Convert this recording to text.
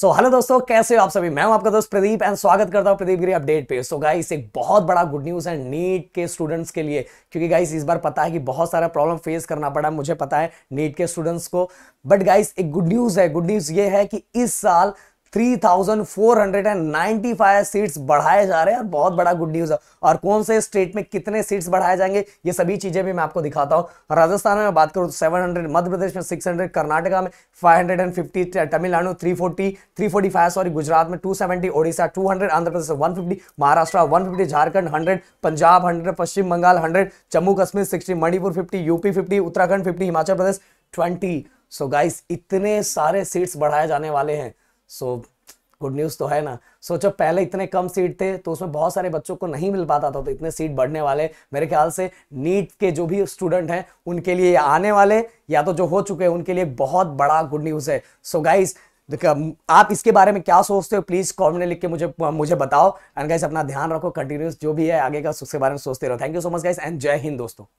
सो so, hello दोस्तों कैसे हो आप सभी मैं हूं आपका दोस्त प्रदीप एंड स्वागत करता हूं प्रदीप गिरी अपडेट पे सो so, गाइस एक बहुत बड़ा गुड न्यूज़ है नीट के स्टूडेंट्स के लिए क्योंकि गाइस इस बार पता है कि बहुत सारा प्रॉब्लम फेस करना पड़ा मुझे पता है नीट के स्टूडेंट्स को बट गाइस एक गुड न्यूज़ है गुड न्यूज़ ये है कि इस साल 3,495 सीट्स बढ़ाए जा रहे हैं और बहुत बड़ा गुड न्यूज़ है और कौन से स्टेट में कितने सीट्स बढ़ाए जाएंगे ये सभी चीज़ें भी मैं आपको दिखाता हूँ राजस्थान में बात करूँ तो सेवन मध्य प्रदेश में सिक्स कर्नाटका में five Tamil Nadu three forty sorry Gujarat में two Odisha two Andhra Pradesh one Maharashtra one Jharkhand hundred Punjab hundred Paschim Bangal hundred Jammu Kashmir sixty Manipur fifty UP fifty Uttarakhand fifty Himachal Pradesh twenty so guys इतने सारे सीट्स बढ़ाए जाने वाले हैं सो गुड न्यूज़ तो है ना सोचो पहले इतने कम सीट थे तो उसमें बहुत सारे बच्चों को नहीं मिल पाता था तो इतने सीट बढ़ने वाले मेरे ख्याल से नीट के जो भी स्टूडेंट हैं उनके लिए आने वाले या तो जो हो चुके हैं उनके लिए बहुत बड़ा गुड न्यूज़ है सो so गाइज़ आप इसके बारे में क्या सोचते हो प्लीज़ कॉमेंट लिख के मुझे मुझे बताओ एंड गाइस अपना ध्यान रखो कंटिन्यूस जो भी है आगे का उसके बारे में सोचते रहो thank you so much guys and जय हिंद दोस्तों